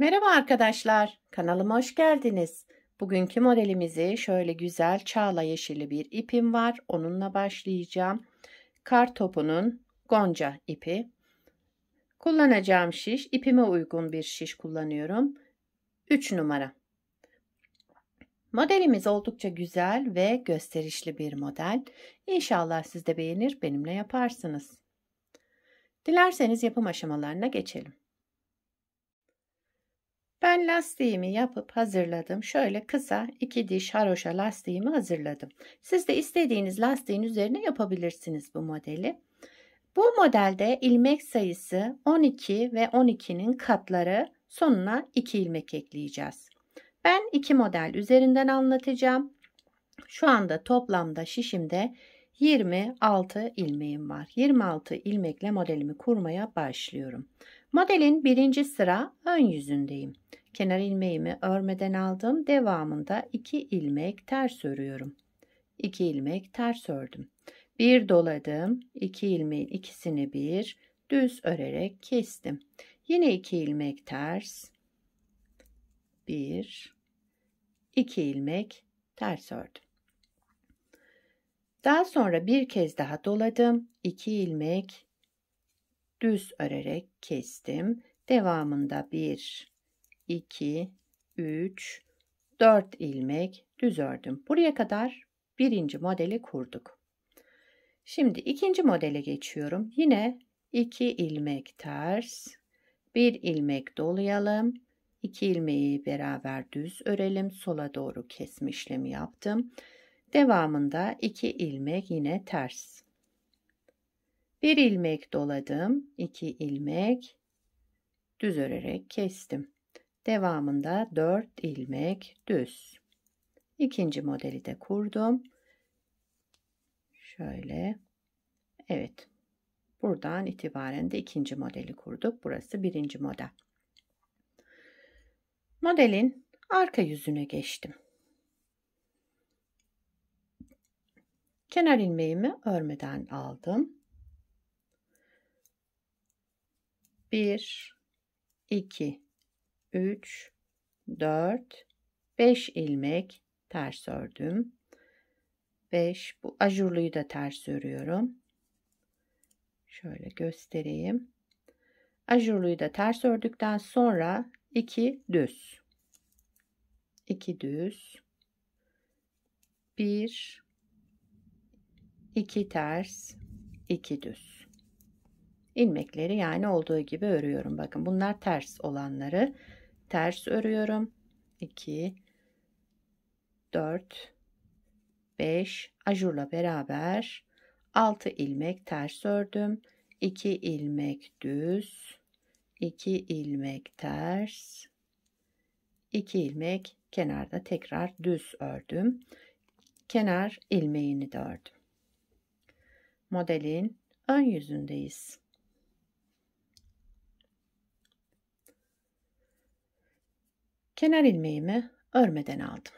Merhaba arkadaşlar, kanalıma hoş geldiniz. Bugünkü modelimizi şöyle güzel çağla yeşili bir ipim var. Onunla başlayacağım. Kar topunun gonca ipi. Kullanacağım şiş, ipime uygun bir şiş kullanıyorum. 3 numara. Modelimiz oldukça güzel ve gösterişli bir model. İnşallah siz de beğenir, benimle yaparsınız. Dilerseniz yapım aşamalarına geçelim. Ben lastiğimi yapıp hazırladım. Şöyle kısa iki diş haroşa lastiğimi hazırladım. Siz de istediğiniz lastiğin üzerine yapabilirsiniz bu modeli. Bu modelde ilmek sayısı 12 ve 12'nin katları sonuna 2 ilmek ekleyeceğiz. Ben iki model üzerinden anlatacağım. Şu anda toplamda şişimde 26 ilmeğim var. 26 ilmekle modelimi kurmaya başlıyorum. Modelin birinci sıra ön yüzündeyim. Kenar ilmeğimi örmeden aldım. Devamında 2 ilmek ters örüyorum. 2 ilmek ters ördüm. Bir doladım. 2 ilmeğin ikisini bir düz örerek kestim. Yine 2 ilmek ters. 1 2 ilmek ters ördüm. Daha sonra bir kez daha doladım. 2 ilmek düz örerek kestim. Devamında 1 2, 3, 4 ilmek düz ördüm. Buraya kadar birinci modeli kurduk. Şimdi ikinci modele geçiyorum. Yine 2 ilmek ters, 1 ilmek dolayalım. 2 ilmeği beraber düz örelim. Sola doğru kesme işlemi yaptım. Devamında 2 ilmek yine ters. 1 ilmek doladım. 2 ilmek düz örerek kestim. Devamında 4 ilmek düz. İkinci modeli de kurdum. Şöyle. Evet. Buradan itibaren de ikinci modeli kurduk. Burası birinci model. Modelin arka yüzüne geçtim. Kenar ilmeğimi örmeden aldım. 1 2 3, 4, 5 ilmek ters ördüm. 5 bu ajurluyu da ters örüyorum. Şöyle göstereyim. Ajurluyu da ters ördükten sonra 2 düz. 2 düz. 1 2 ters, 2 düz. İlmekleri yani olduğu gibi örüyorum. Bakın bunlar ters olanları ters örüyorum 2 4 5 ajurla beraber 6 ilmek ters ördüm 2 ilmek düz 2 ilmek ters 2 ilmek kenarda tekrar düz ördüm kenar ilmeğini de ördüm modelin ön yüzündeyiz Kenar ilmeğimi örmeden aldım.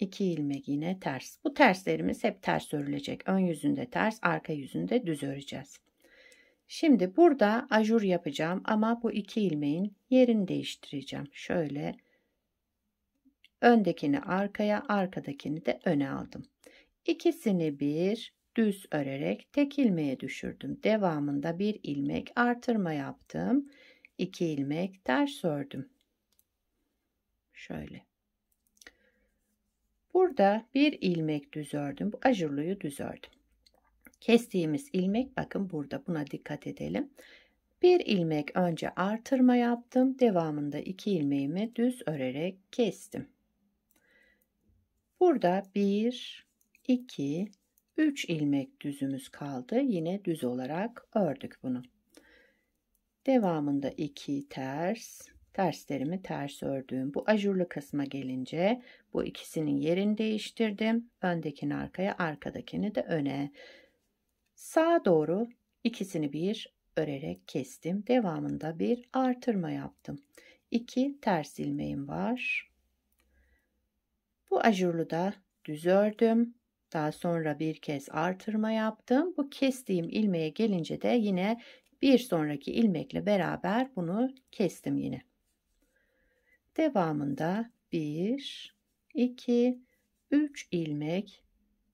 2 ilmek yine ters. Bu terslerimiz hep ters örülecek. Ön yüzünde ters, arka yüzünde düz öreceğiz. Şimdi burada ajur yapacağım ama bu iki ilmeğin yerini değiştireceğim. Şöyle öndekini arkaya, arkadakini de öne aldım. İkisini bir düz örerek tek ilmeğe düşürdüm. Devamında bir ilmek artırma yaptım. 2 ilmek ters ördüm. Şöyle. Burada bir ilmek düz ördüm. Bu ajurluyu düz ördüm. Kestiğimiz ilmek bakın burada buna dikkat edelim. Bir ilmek önce artırma yaptım. Devamında iki ilmeğimi düz örerek kestim. Burada 1, 2, 3 ilmek düzümüz kaldı. Yine düz olarak ördük bunu. Devamında 2 ters, terslerimi ters ördüm. Bu ajurlu kısma gelince bu ikisinin yerini değiştirdim. Öndekini arkaya, arkadakini de öne. Sağa doğru ikisini bir örerek kestim. Devamında bir artırma yaptım. 2 ters ilmeğim var. Bu ajurlu da düz ördüm. Daha sonra bir kez artırma yaptım. Bu kestiğim ilmeğe gelince de yine bir sonraki ilmekle beraber bunu kestim yine. Devamında 1, 2, 3 ilmek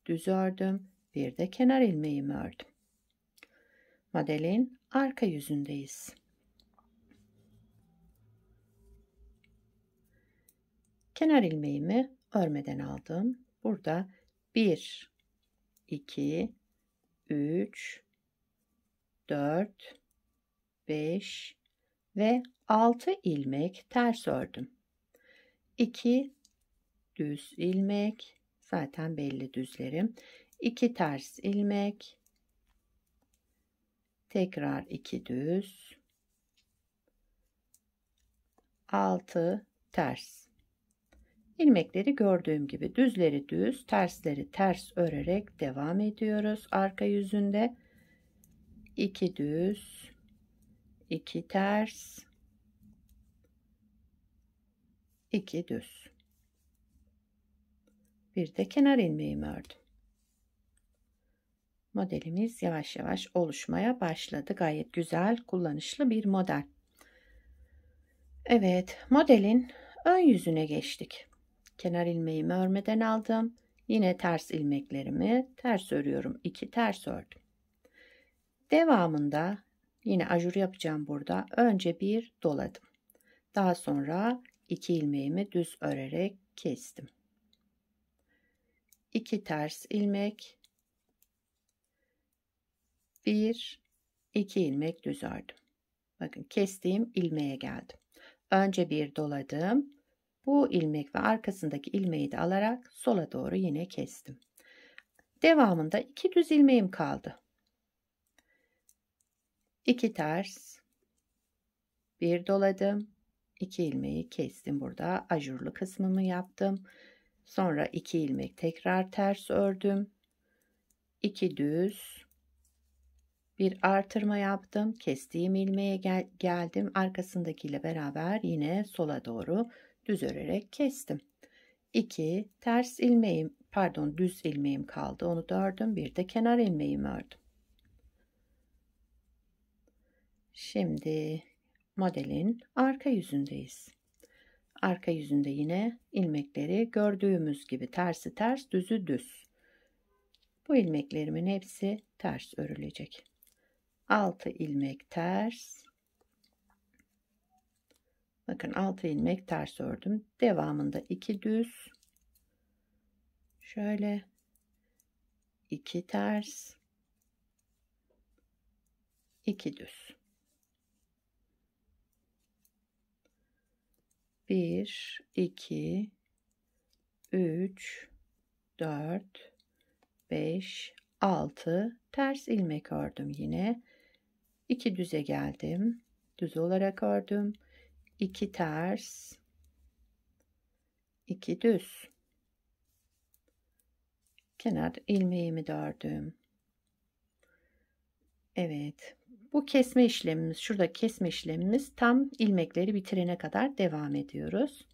düz ördüm. Bir de kenar ilmeğimi ördüm. Modelin arka yüzündeyiz. Kenar ilmeğimi örmeden aldım. Burada 1, 2, 3, 4, 5, ve 6 ilmek ters ördüm. 2 düz ilmek zaten belli düzlerim. 2 ters ilmek tekrar 2 düz 6 ters İlmekleri gördüğüm gibi düzleri düz tersleri ters örerek devam ediyoruz arka yüzünde 2 düz 2 ters 2 düz bir de kenar ilmeğimi ördüm modelimiz yavaş yavaş oluşmaya başladı gayet güzel kullanışlı bir model Evet modelin ön yüzüne geçtik kenar ilmeğimi örmeden aldım yine ters ilmeklerimi ters örüyorum iki ters ördüm devamında Yine ajur yapacağım burada. Önce bir doladım. Daha sonra iki ilmeğimi düz örerek kestim. 2 ters ilmek 1 2 ilmek düz ördüm. Bakın kestiğim ilmeğe geldim. Önce bir doladım. Bu ilmek ve arkasındaki ilmeği de alarak sola doğru yine kestim. Devamında iki düz ilmeğim kaldı. 2 ters bir doladım 2 ilmeği kestim burada ajurlu kısmımı yaptım sonra 2 ilmek tekrar ters ördüm 2 düz bir artırma yaptım kestiğim ilmeğe gel geldim arkasındakiyle beraber yine sola doğru düz örerek kestim 2 ters ilmeğim pardon düz ilmeğim kaldı onu da ördüm bir de kenar ilmeğimi ördüm Şimdi modelin arka yüzündeyiz. Arka yüzünde yine ilmekleri gördüğümüz gibi tersi ters düzü düz. Bu ilmeklerimin hepsi ters örülecek. 6 ilmek ters. Bakın 6 ilmek ters ördüm. Devamında 2 düz. Şöyle 2 ters. 2 düz. 1, 2, 3, 4, 5, 6 ters ilmek ördüm yine. 2 düze geldim. Düz olarak ördüm. 2 ters. 2 düz. Kenar ilmeğimi de ördüm. Evet. Bu kesme işlemimiz, şurada kesme işlemimiz tam ilmekleri bitirene kadar devam ediyoruz.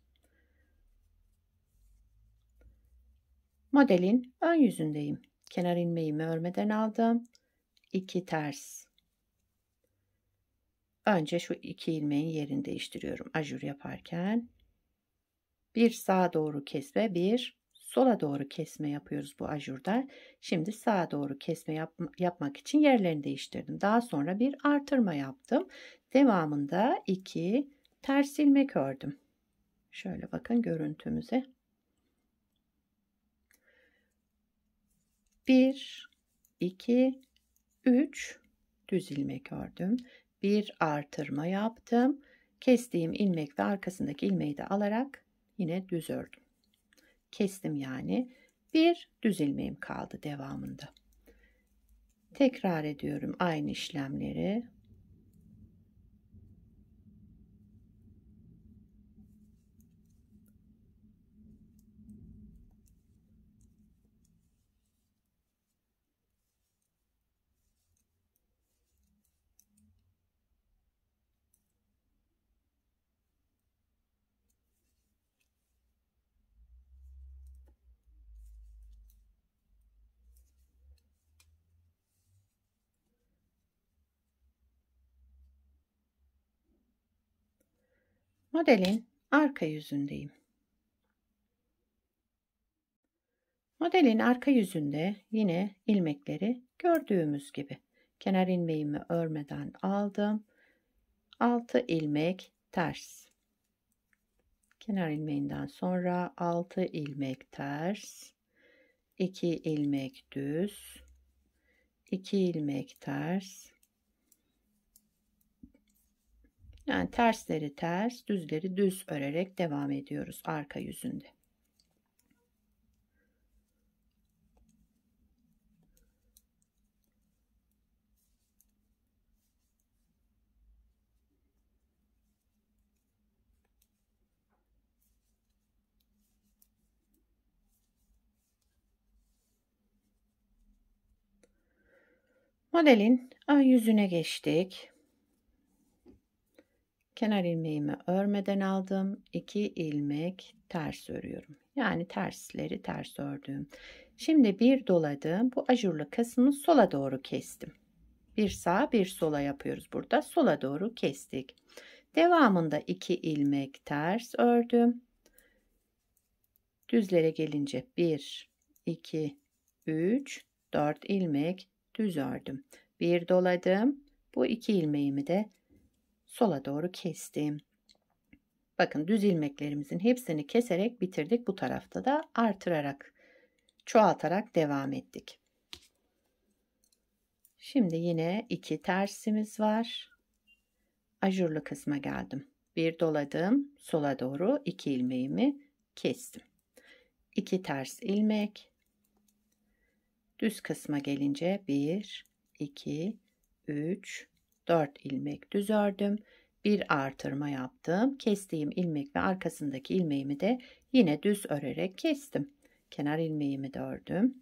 Modelin ön yüzündeyim. Kenar ilmeğimi örmeden aldım. 2 ters. Önce şu iki ilmeğin yerini değiştiriyorum ajur yaparken. Bir sağa doğru kesme, bir sola doğru kesme yapıyoruz bu ajurda. Şimdi sağa doğru kesme yap yapmak için yerlerini değiştirdim. Daha sonra bir artırma yaptım. Devamında 2 ters ilmek ördüm. Şöyle bakın görüntümüze. 1 2 3 düz ilmek ördüm. Bir artırma yaptım. Kestiğim ilmek ve arkasındaki ilmeği de alarak yine düz ördüm kestim yani. Bir düz ilmeğim kaldı devamında. Tekrar ediyorum aynı işlemleri. Modelin arka yüzündeyim. Modelin arka yüzünde yine ilmekleri gördüğümüz gibi kenar ilmeğimi örmeden aldım. 6 ilmek ters. Kenar ilmeğinden sonra 6 ilmek ters. 2 ilmek düz. 2 ilmek ters. Yani tersleri ters, düzleri düz örerek devam ediyoruz arka yüzünde. Modelin ön yüzüne geçtik kenar ilmeğimi örmeden aldım. 2 ilmek ters örüyorum. Yani tersleri ters ördüm. Şimdi bir doladım. Bu ajurlu kasımı sola doğru kestim. Bir sağa bir sola yapıyoruz burada. Sola doğru kestik. Devamında 2 ilmek ters ördüm. Düzlere gelince 1, 2, 3, 4 ilmek düz ördüm. Bir doladım. Bu iki ilmeğimi de sola doğru kestim. Bakın düz ilmeklerimizin hepsini keserek bitirdik. Bu tarafta da artırarak, çoğaltarak devam ettik. Şimdi yine iki tersimiz var. Ajurlu kısma geldim. Bir doladım, sola doğru iki ilmeğimi kestim. İki ters ilmek. Düz kısma gelince 1 2 3 4 ilmek düz ördüm. Bir artırma yaptım. Kestiğim ilmek ve arkasındaki ilmeğimi de yine düz örerek kestim. Kenar ilmeğimi de ördüm.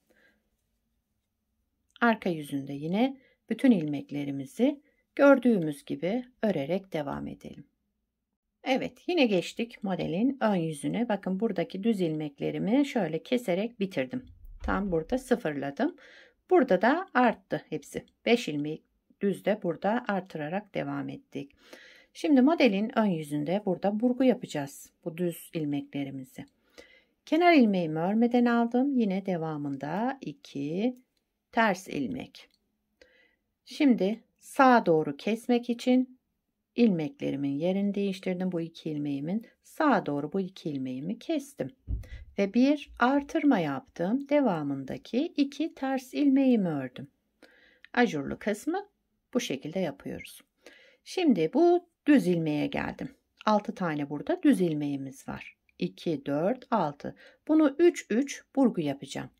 Arka yüzünde yine bütün ilmeklerimizi gördüğümüz gibi örerek devam edelim. Evet yine geçtik modelin ön yüzüne. Bakın buradaki düz ilmeklerimi şöyle keserek bitirdim. Tam burada sıfırladım. Burada da arttı hepsi. 5 ilmek Düz de burada artırarak devam ettik. Şimdi modelin ön yüzünde burada burgu yapacağız. Bu düz ilmeklerimizi. Kenar ilmeğimi örmeden aldım. Yine devamında 2 ters ilmek. Şimdi sağa doğru kesmek için ilmeklerimin yerini değiştirdim. Bu iki ilmeğimin sağa doğru bu iki ilmeğimi kestim. Ve bir artırma yaptım. Devamındaki iki ters ilmeğimi ördüm. Ajurlu kısmı bu şekilde yapıyoruz. Şimdi bu düz ilmeğe geldim. 6 tane burada düz ilmeğimiz var. 2, 4, 6. Bunu 3, 3 burgu yapacağım.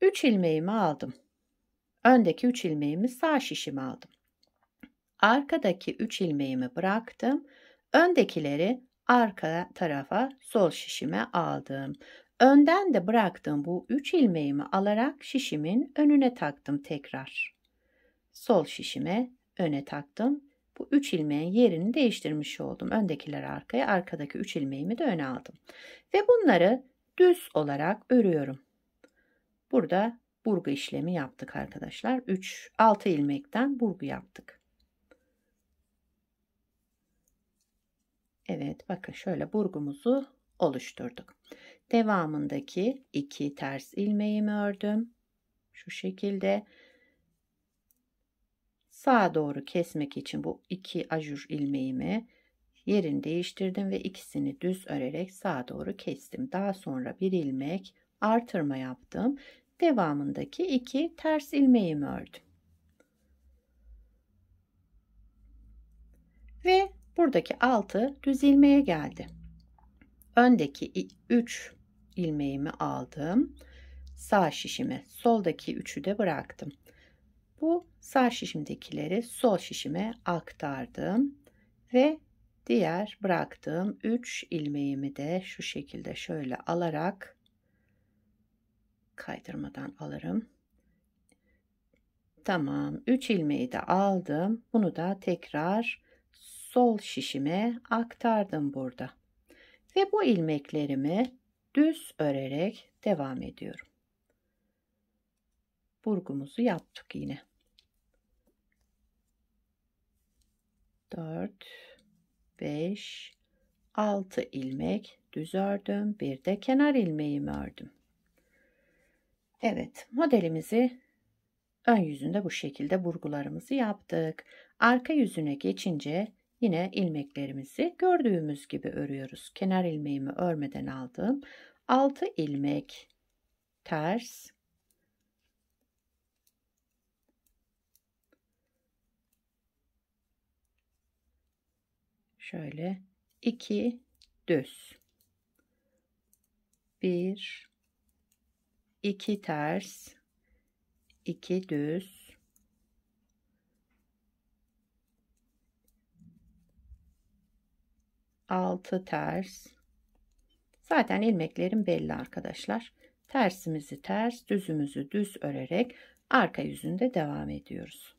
3 ilmeğimi aldım. Öndeki 3 ilmeğimi sağ şişimi aldım. Arkadaki 3 ilmeğimi bıraktım. Öndekileri arka tarafa sol şişime aldım. Önden de bıraktığım bu 3 ilmeğimi alarak şişimin önüne taktım tekrar sol şişime öne taktım. Bu 3 ilmeğin yerini değiştirmiş oldum. Öndekileri arkaya, arkadaki 3 ilmeğimi de öne aldım. Ve bunları düz olarak örüyorum. Burada burgu işlemi yaptık arkadaşlar. 3 6 ilmekten burgu yaptık. Evet bakın şöyle burgumuzu oluşturduk. Devamındaki 2 ters ilmeğimi ördüm. Şu şekilde sağa doğru kesmek için bu iki ajur ilmeğimi yerini değiştirdim ve ikisini düz örerek sağa doğru kestim. Daha sonra bir ilmek artırma yaptım. Devamındaki iki ters ilmeğimi ördüm. Ve buradaki altı düz ilmeğe geldi. Öndeki 3 ilmeğimi aldım. Sağ şişime soldaki üçü de bıraktım. Bu Sağ şişimdekileri sol şişime aktardım ve diğer bıraktığım 3 ilmeğimi de şu şekilde şöyle alarak kaydırmadan alırım. Tamam 3 ilmeği de aldım. Bunu da tekrar sol şişime aktardım burada. Ve bu ilmeklerimi düz örerek devam ediyorum. Burgumuzu yaptık yine. 4 5 6 ilmek düz ördüm. Bir de kenar ilmeğimi ördüm. Evet modelimizi ön yüzünde bu şekilde burgularımızı yaptık. Arka yüzüne geçince yine ilmeklerimizi gördüğümüz gibi örüyoruz. Kenar ilmeğimi örmeden aldım. 6 ilmek ters şöyle 2 düz 1 2 ters 2 düz 6 ters zaten ilmeklerim belli arkadaşlar tersimizi ters düzümüzü düz örerek arka yüzünde devam ediyoruz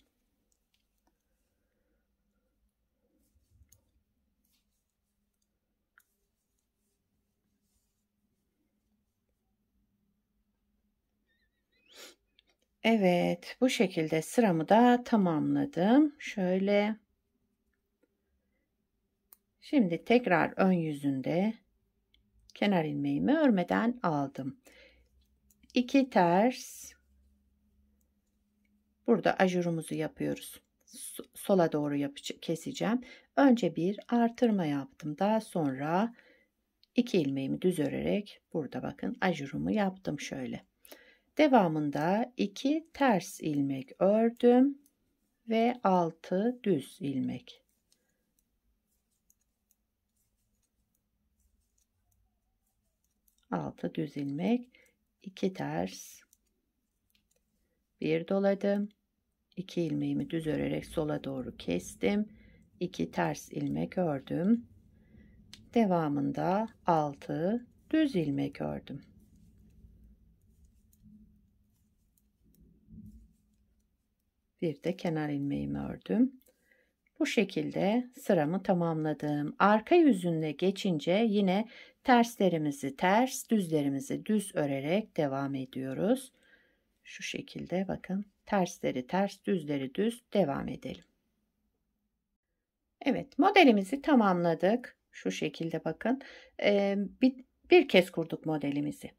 Evet bu şekilde sıramı da tamamladım. Şöyle. Şimdi tekrar ön yüzünde kenar ilmeğimi örmeden aldım. 2 ters. Burada ajurumuzu yapıyoruz. Sola doğru keseceğim. Önce bir artırma yaptım. Daha sonra iki ilmeğimi düz örerek burada bakın ajurumu yaptım şöyle. Devamında 2 ters ilmek ördüm ve 6 düz ilmek. Altı düz ilmek, iki ters, bir doladım, iki ilmeğimi düz örerek sola doğru kestim, iki ters ilmek ördüm, devamında altı düz ilmek ördüm. bir de kenar ilmeğimi ördüm. Bu şekilde sıramı tamamladım. Arka yüzünde geçince yine terslerimizi ters, düzlerimizi düz örerek devam ediyoruz. Şu şekilde bakın tersleri ters, düzleri düz devam edelim. Evet modelimizi tamamladık. Şu şekilde bakın. Ee, bir, bir kez kurduk modelimizi.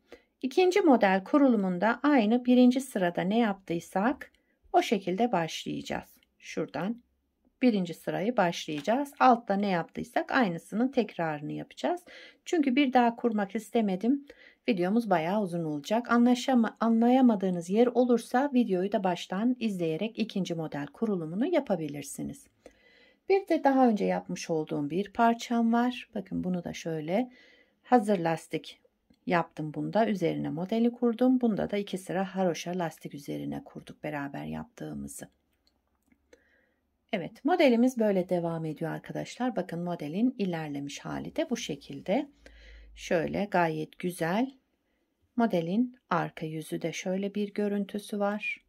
İkinci model kurulumunda aynı birinci sırada ne yaptıysak o şekilde başlayacağız. Şuradan birinci sırayı başlayacağız. Altta ne yaptıysak aynısının tekrarını yapacağız. Çünkü bir daha kurmak istemedim. Videomuz bayağı uzun olacak. Anlaşama, anlayamadığınız yer olursa videoyu da baştan izleyerek ikinci model kurulumunu yapabilirsiniz. Bir de daha önce yapmış olduğum bir parçam var. Bakın bunu da şöyle hazır lastik yaptım bunda. Üzerine modeli kurdum. Bunda da iki sıra haroşa lastik üzerine kurduk beraber yaptığımızı. Evet modelimiz böyle devam ediyor arkadaşlar. Bakın modelin ilerlemiş hali de bu şekilde. Şöyle gayet güzel. Modelin arka yüzü de şöyle bir görüntüsü var.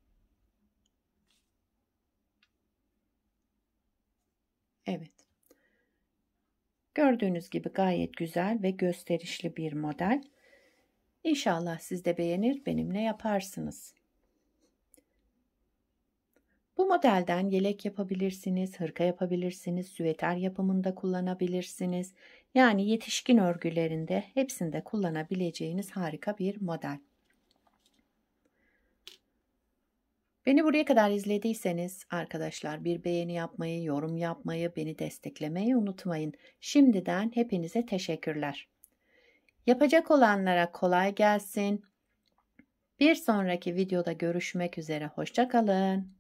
Evet. Gördüğünüz gibi gayet güzel ve gösterişli bir model. İnşallah siz de beğenir benimle yaparsınız. Bu modelden yelek yapabilirsiniz, hırka yapabilirsiniz, süveter yapımında kullanabilirsiniz. Yani yetişkin örgülerinde hepsinde kullanabileceğiniz harika bir model. Beni buraya kadar izlediyseniz arkadaşlar bir beğeni yapmayı, yorum yapmayı, beni desteklemeyi unutmayın. Şimdiden hepinize teşekkürler. Yapacak olanlara kolay gelsin. Bir sonraki videoda görüşmek üzere. Hoşçakalın.